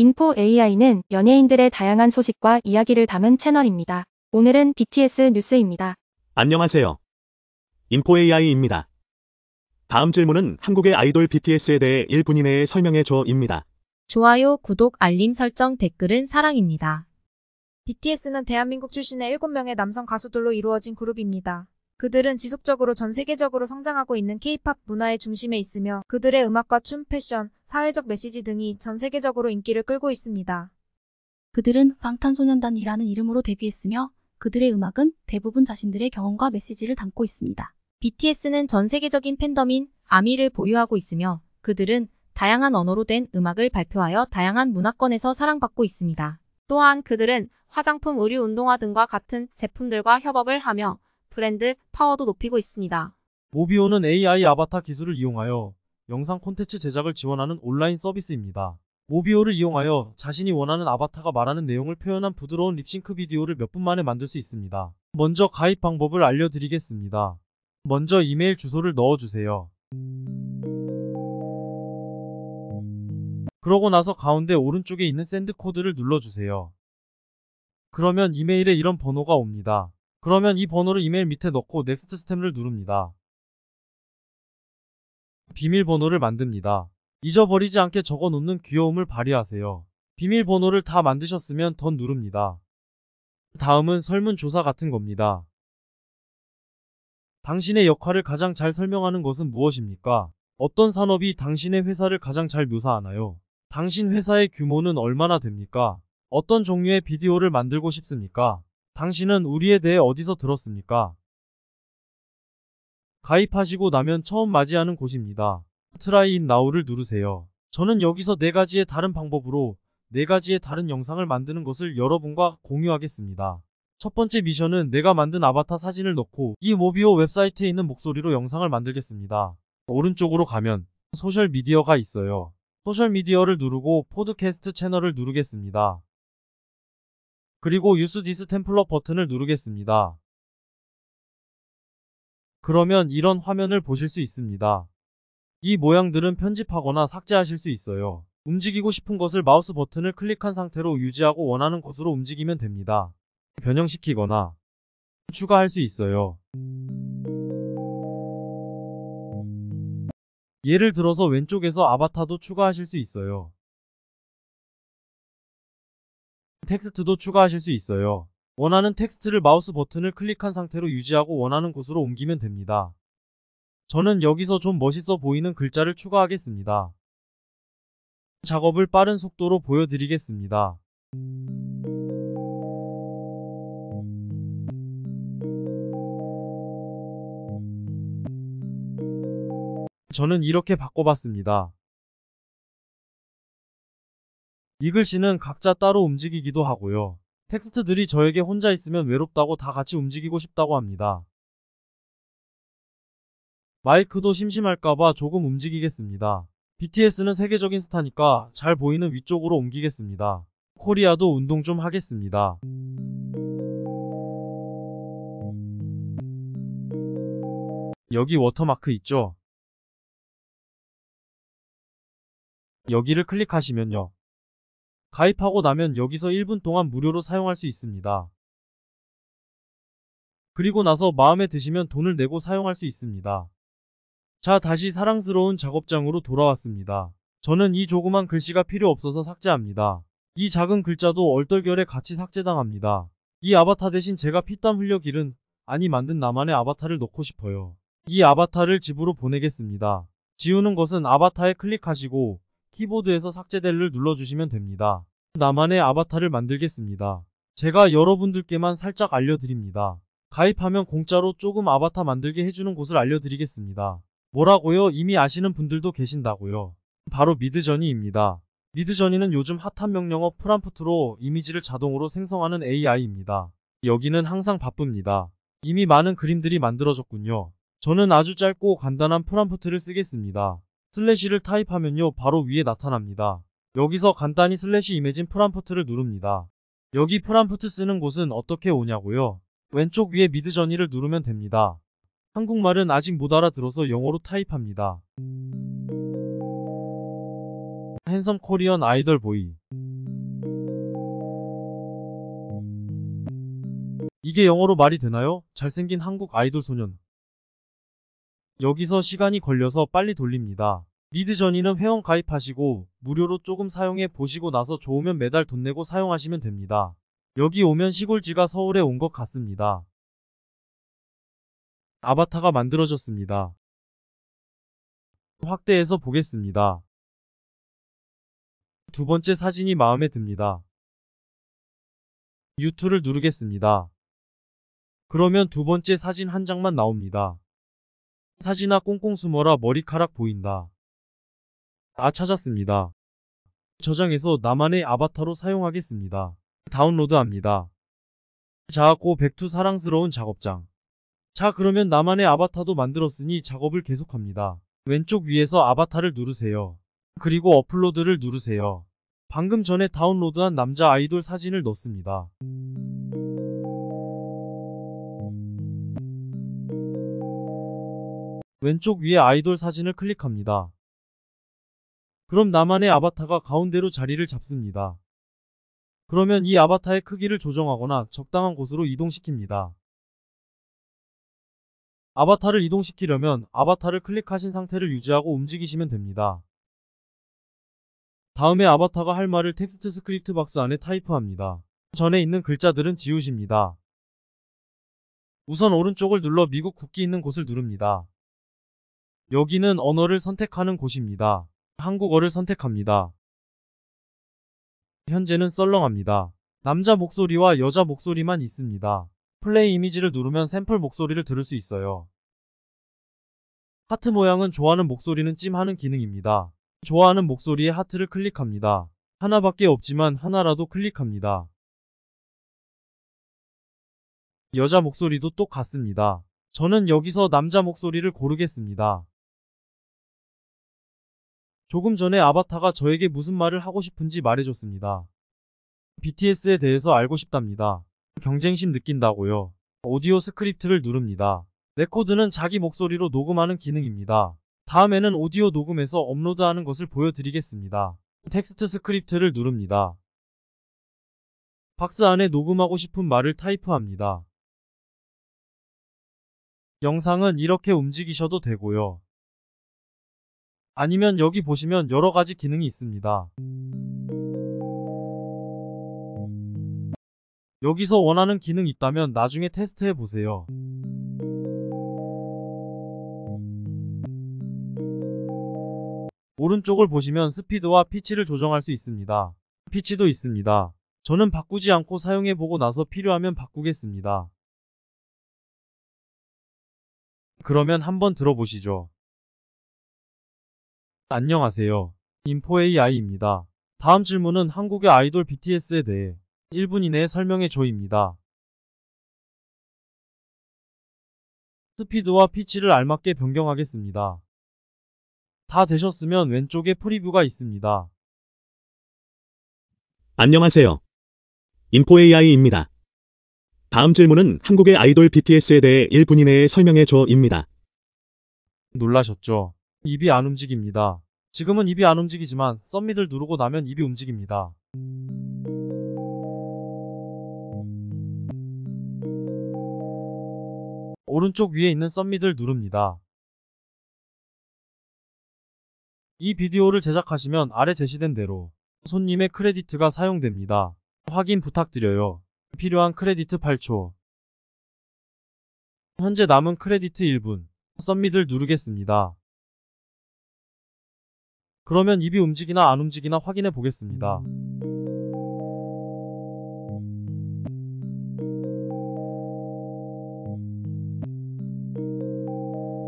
인포 AI는 연예인들의 다양한 소식과 이야기를 담은 채널입니다. 오늘은 BTS 뉴스입니다. 안녕하세요. 인포 AI입니다. 다음 질문은 한국의 아이돌 BTS에 대해 1분 이내에 설명해 줘입니다. 좋아요, 구독, 알림 설정, 댓글은 사랑입니다. BTS는 대한민국 출신의 7명의 남성 가수들로 이루어진 그룹입니다. 그들은 지속적으로 전 세계적으로 성장하고 있는 케이팝 문화의 중심에 있으며 그들의 음악과 춤, 패션, 사회적 메시지 등이 전 세계적으로 인기를 끌고 있습니다. 그들은 방탄소년단이라는 이름으로 데뷔했으며 그들의 음악은 대부분 자신들의 경험과 메시지를 담고 있습니다. BTS는 전 세계적인 팬덤인 아미를 보유하고 있으며 그들은 다양한 언어로 된 음악을 발표하여 다양한 문화권에서 사랑받고 있습니다. 또한 그들은 화장품, 의류, 운동화 등과 같은 제품들과 협업을 하며 브랜드 파워도 높이고 있습니다. 모비오는 AI 아바타 기술을 이용하여 영상 콘텐츠 제작을 지원하는 온라인 서비스입니다. 모비오를 이용하여 자신이 원하는 아바타가 말하는 내용을 표현한 부드러운 립싱크 비디오를 몇 분 만에 만들 수 있습니다. 먼저 가입 방법을 알려드리겠습니다. 먼저 이메일 주소를 넣어주세요. 그러고 나서 가운데 오른쪽에 있는 샌드 코드를 눌러주세요. 그러면 이메일에 이런 번호가 옵니다. 그러면 이 번호를 이메일 밑에 넣고 넥스트 스텝을 누릅니다. 비밀번호를 만듭니다. 잊어버리지 않게 적어놓는 귀여움을 발휘하세요. 비밀번호를 다 만드셨으면 던 누릅니다. 다음은 설문조사 같은 겁니다. 당신의 역할을 가장 잘 설명하는 것은 무엇입니까? 어떤 산업이 당신의 회사를 가장 잘 묘사하나요? 당신 회사의 규모는 얼마나 됩니까? 어떤 종류의 비디오를 만들고 싶습니까? 당신은 우리에 대해 어디서 들었습니까? 가입하시고 나면 처음 맞이하는 곳입니다. 트라이 인 나우를 누르세요. 저는 여기서 네가지의 다른 방법으로 네가지의 다른 영상을 만드는 것을 여러분과 공유하겠습니다. 첫 번째 미션은 내가 만든 아바타 사진을 넣고 이 모비오 웹사이트에 있는 목소리로 영상을 만들겠습니다. 오른쪽으로 가면 소셜미디어가 있어요. 소셜미디어를 누르고 포드캐스트 채널을 누르겠습니다. 그리고 use this 템플러 버튼을 누르겠습니다. 그러면 이런 화면을 보실 수 있습니다. 이 모양들은 편집하거나 삭제하실 수 있어요. 움직이고 싶은 것을 마우스 버튼을 클릭한 상태로 유지하고 원하는 곳으로 움직이면 됩니다. 변형시키거나 추가할 수 있어요. 예를 들어서 왼쪽에서 아바타도 추가하실 수 있어요. 텍스트도 추가하실 수 있어요. 원하는 텍스트를 마우스 버튼을 클릭한 상태로 유지하고 원하는 곳으로 옮기면 됩니다. 저는 여기서 좀 멋있어 보이는 글자를 추가하겠습니다. 작업을 빠른 속도로 보여드리겠습니다. 저는 이렇게 바꿔봤습니다. 이 글씨는 각자 따로 움직이기도 하고요. 텍스트들이 저에게 혼자 있으면 외롭다고 다 같이 움직이고 싶다고 합니다. 마이크도 심심할까봐 조금 움직이겠습니다. BTS는 세계적인 스타니까 잘 보이는 위쪽으로 옮기겠습니다. 코리아도 운동 좀 하겠습니다. 여기 워터마크 있죠? 여기를 클릭하시면요. 가입하고 나면 여기서 1분 동안 무료로 사용할 수 있습니다. 그리고 나서 마음에 드시면 돈을 내고 사용할 수 있습니다. 자 다시 사랑스러운 작업장으로 돌아왔습니다. 저는 이 조그만 글씨가 필요 없어서 삭제합니다. 이 작은 글자도 얼떨결에 같이 삭제당합니다. 이 아바타 대신 제가 피땀 흘려 기른 아니 만든 나만의 아바타를 넣고 싶어요. 이 아바타를 집으로 보내겠습니다. 지우는 것은 아바타에 클릭하시고 키보드에서 삭제될을 눌러주시면 됩니다. 나만의 아바타를 만들겠습니다. 제가 여러분들께만 살짝 알려드립니다. 가입하면 공짜로 조금 아바타 만들게 해주는 곳을 알려드리겠습니다. 뭐라고요? 이미 아시는 분들도 계신다고요. 바로 미드저니입니다. 미드저니는 요즘 핫한 명령어 프람프트로 이미지를 자동으로 생성하는 AI입니다. 여기는 항상 바쁩니다. 이미 많은 그림들이 만들어졌군요. 저는 아주 짧고 간단한 프람프트를 쓰겠습니다. 슬래시를 타입하면요 바로 위에 나타납니다. 여기서 간단히 슬래시 이미진 프람프트를 누릅니다. 여기 프람프트 쓰는 곳은 어떻게 오냐고요? 왼쪽 위에 미드 전이를 누르면 됩니다. 한국말은 아직 못 알아들어서 영어로 타입합니다. 핸섬 코리언 아이돌 보이 이게 영어로 말이 되나요? 잘생긴 한국 아이돌 소년 여기서 시간이 걸려서 빨리 돌립니다. 리드 전이는 회원 가입하시고 무료로 조금 사용해 보시고 나서 좋으면 매달 돈 내고 사용하시면 됩니다. 여기 오면 시골지가 서울에 온 것 같습니다. 아바타가 만들어졌습니다. 확대해서 보겠습니다. 두 번째 사진이 마음에 듭니다. 유투를 누르겠습니다. 그러면 두 번째 사진 한 장만 나옵니다. 사진나 꽁꽁 숨어라 머리카락 보인다. 아 찾았습니다. 저장해서 나만의 아바타로 사용하겠습니다. 다운로드합니다. 자고 백투 사랑스러운 작업장. 자 그러면 나만의 아바타도 만들었으니 작업을 계속합니다. 왼쪽 위에서 아바타를 누르세요. 그리고 업로드를 누르세요. 방금 전에 다운로드한 남자 아이돌 사진을 넣습니다. 왼쪽 위에 아이돌 사진을 클릭합니다. 그럼 나만의 아바타가 가운데로 자리를 잡습니다. 그러면 이 아바타의 크기를 조정하거나 적당한 곳으로 이동시킵니다. 아바타를 이동시키려면 아바타를 클릭하신 상태를 유지하고 움직이시면 됩니다. 다음에 아바타가 할 말을 텍스트 스크립트 박스 안에 타이프합니다. 전에 있는 글자들은 지우십니다. 우선 오른쪽을 눌러 미국 국기 있는 곳을 누릅니다. 여기는 언어를 선택하는 곳입니다. 한국어를 선택합니다. 현재는 썰렁합니다. 남자 목소리와 여자 목소리만 있습니다. 플레이 이미지를 누르면 샘플 목소리를 들을 수 있어요. 하트 모양은 좋아하는 목소리는 찜하는 기능입니다. 좋아하는 목소리에 하트를 클릭합니다. 하나밖에 없지만 하나라도 클릭합니다. 여자 목소리도 똑같습니다. 저는 여기서 남자 목소리를 고르겠습니다. 조금 전에 아바타가 저에게 무슨 말을 하고 싶은지 말해줬습니다. BTS에 대해서 알고 싶답니다. 경쟁심 느낀다고요. 오디오 스크립트를 누릅니다. 레코드는 자기 목소리로 녹음하는 기능입니다. 다음에는 오디오 녹음에서 업로드하는 것을 보여드리겠습니다. 텍스트 스크립트를 누릅니다. 박스 안에 녹음하고 싶은 말을 타이프합니다. 영상은 이렇게 움직이셔도 되고요. 아니면 여기 보시면 여러가지 기능이 있습니다. 여기서 원하는 기능 있다면 나중에 테스트해보세요. 오른쪽을 보시면 스피드와 피치를 조정할 수 있습니다. 피치도 있습니다. 저는 바꾸지 않고 사용해보고 나서 필요하면 바꾸겠습니다. 그러면 한번 들어보시죠. 안녕하세요. 인포AI입니다. 다음 질문은 한국의 아이돌 BTS에 대해 1분 이내에 설명해 줘입니다. 스피드와 피치를 알맞게 변경하겠습니다. 다 되셨으면 왼쪽에 프리뷰가 있습니다. 안녕하세요. 인포AI입니다. 다음 질문은 한국의 아이돌 BTS에 대해 1분 이내에 설명해 줘입니다. 놀라셨죠? 입이 안 움직입니다. 지금은 입이 안 움직이지만 썸밋들 누르고 나면 입이 움직입니다. 오른쪽 위에 있는 썸밋들 누릅니다. 이 비디오를 제작하시면 아래 제시된 대로 손님의 크레디트가 사용됩니다. 확인 부탁드려요. 필요한 크레디트 8초 현재 남은 크레디트 1분 썸밋들 누르겠습니다. 그러면 입이 움직이나 안 움직이나 확인해 보겠습니다.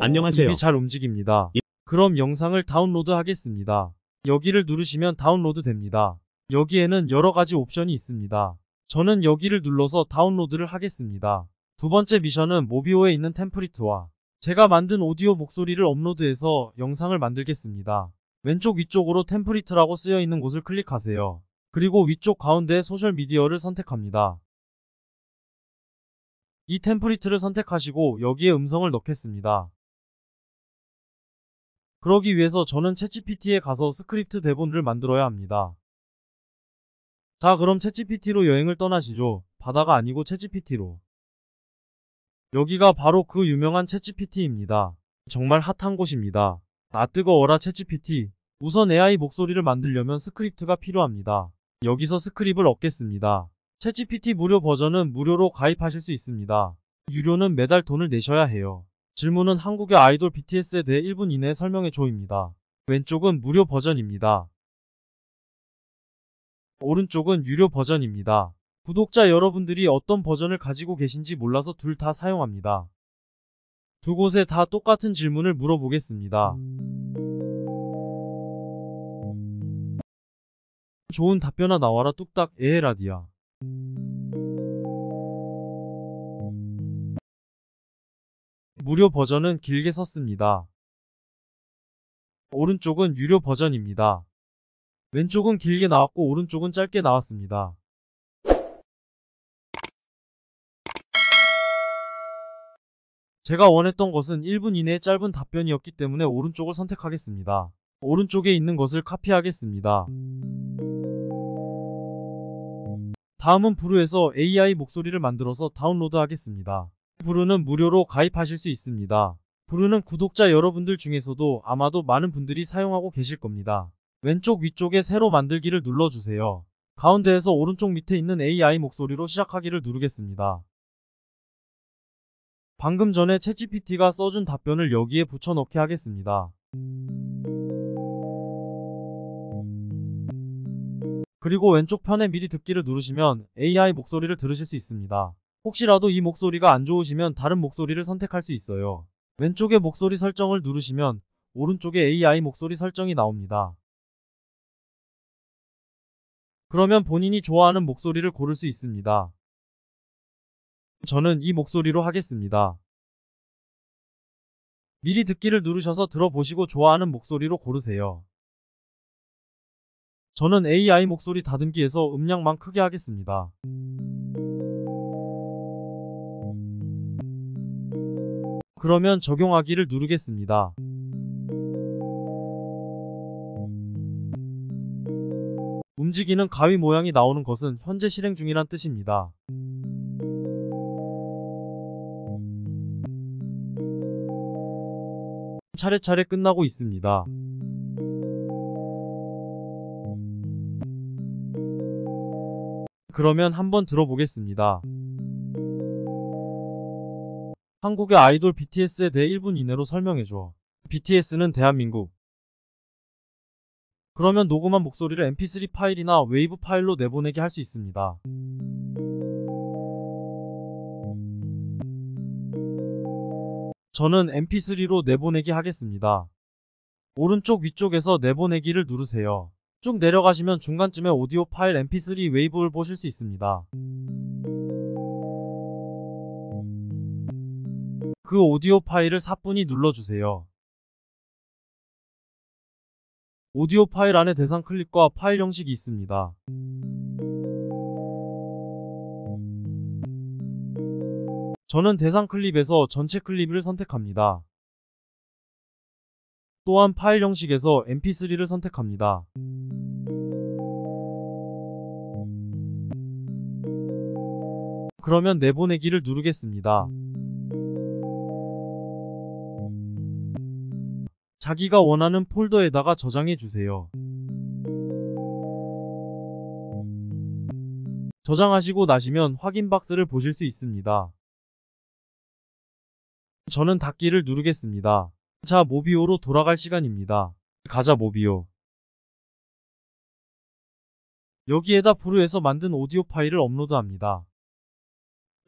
안녕하세요. 입이 잘 움직입니다. 예. 그럼 영상을 다운로드 하겠습니다. 여기를 누르시면 다운로드 됩니다. 여기에는 여러가지 옵션이 있습니다. 저는 여기를 눌러서 다운로드를 하겠습니다. 두 번째 미션은 모비오에 있는 템플릿와 제가 만든 오디오 목소리를 업로드해서 영상을 만들겠습니다. 왼쪽 위쪽으로 템플리트라고 쓰여 있는 곳을 클릭하세요. 그리고 위쪽 가운데 소셜미디어를 선택합니다. 이 템플리트를 선택하시고 여기에 음성을 넣겠습니다. 그러기 위해서 저는 챗GPT에 가서 스크립트 대본을 만들어야 합니다. 자 그럼 챗GPT로 여행을 떠나시죠. 바다가 아니고 챗GPT로. 여기가 바로 그 유명한 챗GPT입니다. 정말 핫한 곳입니다. 아 뜨거워라 챗GPT 우선 AI 목소리를 만들려면 스크립트가 필요합니다. 여기서 스크립을 얻겠습니다. 챗GPT 무료 버전은 무료로 가입하실 수 있습니다. 유료는 매달 돈을 내셔야 해요. 질문은 한국의 아이돌 BTS에 대해 1분 이내에 설명해줘입니다. 왼쪽은 무료 버전입니다. 오른쪽은 유료 버전입니다. 구독자 여러분들이 어떤 버전을 가지고 계신지 몰라서 둘 다 사용합니다. 두 곳에 다 똑같은 질문을 물어보겠습니다. 좋은 답변아 나와라 뚝딱 에헤라디아 무료 버전은 길게 썼습니다. 오른쪽은 유료 버전입니다. 왼쪽은 길게 나왔고 오른쪽은 짧게 나왔습니다. 제가 원했던 것은 1분 이내의 짧은 답변이었기 때문에 오른쪽을 선택하겠습니다. 오른쪽에 있는 것을 카피하겠습니다. 다음은 브루에서 AI 목소리를 만들어서 다운로드 하겠습니다. 브루는 무료로 가입하실 수 있습니다. 브루는 구독자 여러분들 중에서도 아마도 많은 분들이 사용하고 계실 겁니다. 왼쪽 위쪽에 새로 만들기를 눌러주세요. 가운데에서 오른쪽 밑에 있는 AI 목소리로 시작하기를 누르겠습니다. 방금 전에 챗GPT가 써준 답변을 여기에 붙여넣기 하겠습니다. 그리고 왼쪽 편에 미리 듣기를 누르시면 AI 목소리를 들으실 수 있습니다. 혹시라도 이 목소리가 안 좋으시면 다른 목소리를 선택할 수 있어요. 왼쪽에 목소리 설정을 누르시면 오른쪽에 AI 목소리 설정이 나옵니다. 그러면 본인이 좋아하는 목소리를 고를 수 있습니다. 저는 이 목소리로 하겠습니다. 미리 듣기를 누르셔서 들어보시고 좋아하는 목소리로 고르세요. 저는 AI 목소리 다듬기에서 음량만 크게 하겠습니다. 그러면 적용하기를 누르겠습니다. 움직이는 가위 모양이 나오는 것은 현재 실행 중이란 뜻입니다. 차례차례 끝나고 있습니다. 그러면 한번 들어보겠습니다. 한국의 아이돌 BTS에 대해 1분 이내로 설명해줘. BTS는 대한민국. 그러면 녹음한 목소리를 mp3 파일이나 웨이브 파일로 내보내게 할 수 있습니다. 저는 mp3로 내보내기 하겠습니다. 오른쪽 위쪽에서 내보내기를 누르세요. 쭉 내려가시면 중간쯤에 오디오 파일 mp3 웨이브를 보실 수 있습니다. 그 오디오 파일을 사뿐히 눌러주세요. 오디오 파일 안에 대상 클립과 파일 형식이 있습니다. 저는 대상 클립에서 전체 클립을 선택합니다. 또한 파일 형식에서 mp3를 선택합니다. 그러면 내보내기를 누르겠습니다. 자기가 원하는 폴더에다가 저장해주세요. 저장하시고 나시면 확인 박스를 보실 수 있습니다. 저는 닫기를 누르겠습니다. 자 모비오로 돌아갈 시간입니다. 가자 모비오. 여기에다 부루에서 만든 오디오 파일을 업로드합니다.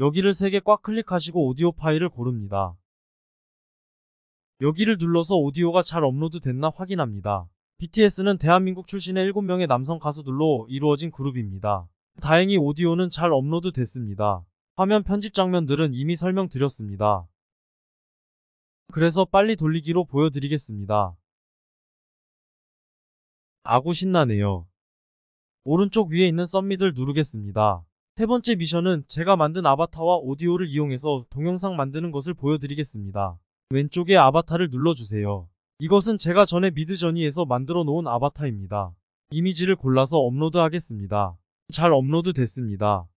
여기를 3개 꽉 클릭하시고 오디오 파일을 고릅니다. 여기를 눌러서 오디오가 잘 업로드 됐나 확인합니다. BTS는 대한민국 출신의 7명의 남성 가수들로 이루어진 그룹입니다. 다행히 오디오는 잘 업로드 됐습니다. 화면 편집 장면들은 이미 설명드렸습니다. 그래서 빨리 돌리기로 보여드리겠습니다. 아구 신나네요. 오른쪽 위에 있는 썸밋을 누르겠습니다. 세 번째 미션은 제가 만든 아바타와 오디오를 이용해서 동영상 만드는 것을 보여드리겠습니다. 왼쪽에 아바타를 눌러주세요. 이것은 제가 전에 미드저니에서 만들어 놓은 아바타입니다. 이미지를 골라서 업로드 하겠습니다. 잘 업로드 됐습니다.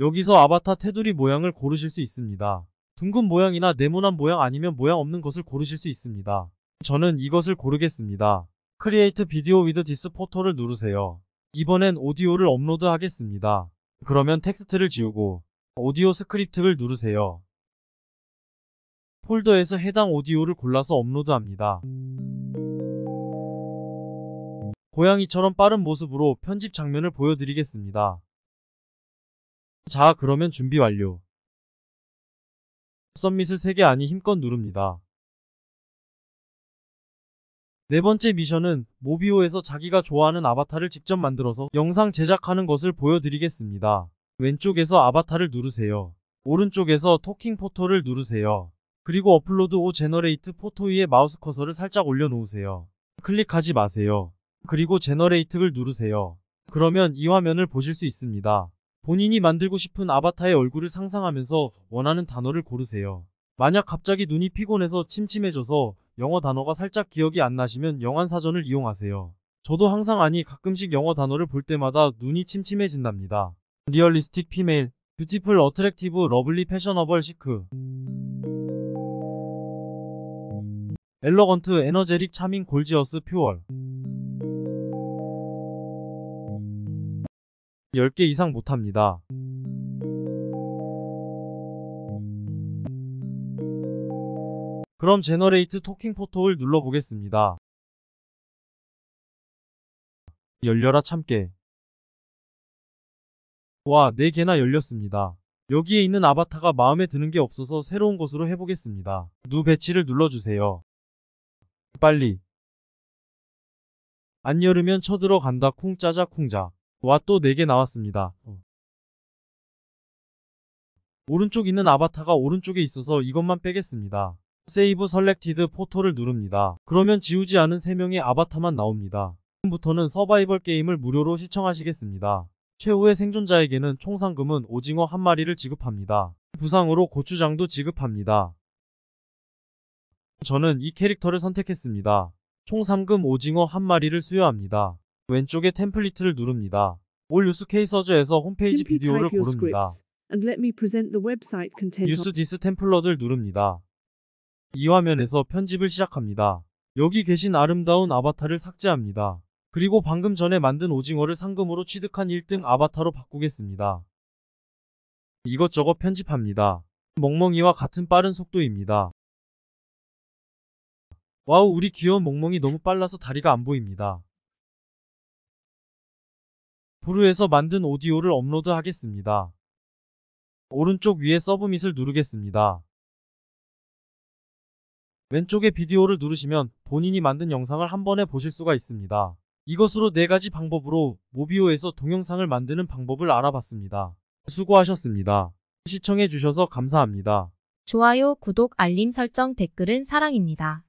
여기서 아바타 테두리 모양을 고르실 수 있습니다. 둥근 모양이나 네모난 모양 아니면 모양 없는 것을 고르실 수 있습니다. 저는 이것을 고르겠습니다. 크리에이트 비디오 위드 디스 포토를 누르세요. 이번엔 오디오를 업로드 하겠습니다. 그러면 텍스트를 지우고 오디오 스크립트를 누르세요. 폴더에서 해당 오디오를 골라서 업로드합니다. 고양이처럼 빠른 모습으로 편집 장면을 보여드리겠습니다. 자 그러면 준비 완료. 썸밋을 3개 아니 힘껏 누릅니다. 네 번째 미션은 모비오에서 자기가 좋아하는 아바타를 직접 만들어서 영상 제작하는 것을 보여드리겠습니다. 왼쪽에서 아바타를 누르세요. 오른쪽에서 토킹 포토를 누르세요. 그리고 업로드 오 제너레이트 포토 위에 마우스 커서를 살짝 올려놓으세요. 클릭하지 마세요. 그리고 제너레이트를 누르세요. 그러면 이 화면을 보실 수 있습니다. 본인이 만들고 싶은 아바타의 얼굴을 상상하면서 원하는 단어를 고르세요. 만약 갑자기 눈이 피곤해서 침침해져서 영어 단어가 살짝 기억이 안 나시면 영한 사전을 이용하세요. 저도 항상 아니 가끔씩 영어 단어를 볼 때마다 눈이 침침해진답니다. 리얼리스틱 피메일, 뷰티풀 어트랙티브 러블리 패셔너벌 시크 엘러건트 에너제릭 차밍 골지어스 퓨얼 10개 이상 못합니다. 그럼 제너레이트 토킹 포토를 눌러보겠습니다. 열려라 참깨 와 4개나 열렸습니다. 여기에 있는 아바타가 마음에 드는 게 없어서 새로운 것으로 해보겠습니다. 누 배치를 눌러주세요. 빨리 안 열으면 쳐들어간다 쿵짜자 쿵자 와또 4개 나왔습니다. 어. 오른쪽 있는 아바타가 오른쪽에 있어서 이것만 빼겠습니다. 세이브 셀렉티드 포토를 누릅니다. 그러면 지우지 않은 3명의 아바타만 나옵니다. 지금부터는 서바이벌 게임을 무료로 시청하시겠습니다. 최후의 생존자에게는 총 상금은 오징어 한 마리를 지급합니다. 부상으로 고추장도 지급합니다. 저는 이 캐릭터를 선택했습니다. 총 상금 오징어 한 마리를 수여합니다. 왼쪽에 템플릿을 누릅니다. 올 뉴스 케이서즈에서 홈페이지 비디오를 고릅니다. 뉴스 디스 템플러를 누릅니다. 이 화면에서 편집을 시작합니다. 여기 계신 아름다운 아바타를 삭제합니다. 그리고 방금 전에 만든 오징어를 상금으로 취득한 1등 아바타로 바꾸겠습니다. 이것저것 편집합니다. 멍멍이와 같은 빠른 속도입니다. 와우 우리 귀여운 멍멍이 너무 빨라서 다리가 안 보입니다. 브루에서 만든 오디오를 업로드 하겠습니다. 오른쪽 위에 서브밋을 누르겠습니다. 왼쪽에 비디오를 누르시면 본인이 만든 영상을 한 번에 보실 수가 있습니다. 이것으로 네가지 방법으로 모비오에서 동영상을 만드는 방법을 알아봤습니다. 수고하셨습니다. 시청해주셔서 감사합니다. 좋아요, 구독, 알림 설정, 댓글은 사랑입니다.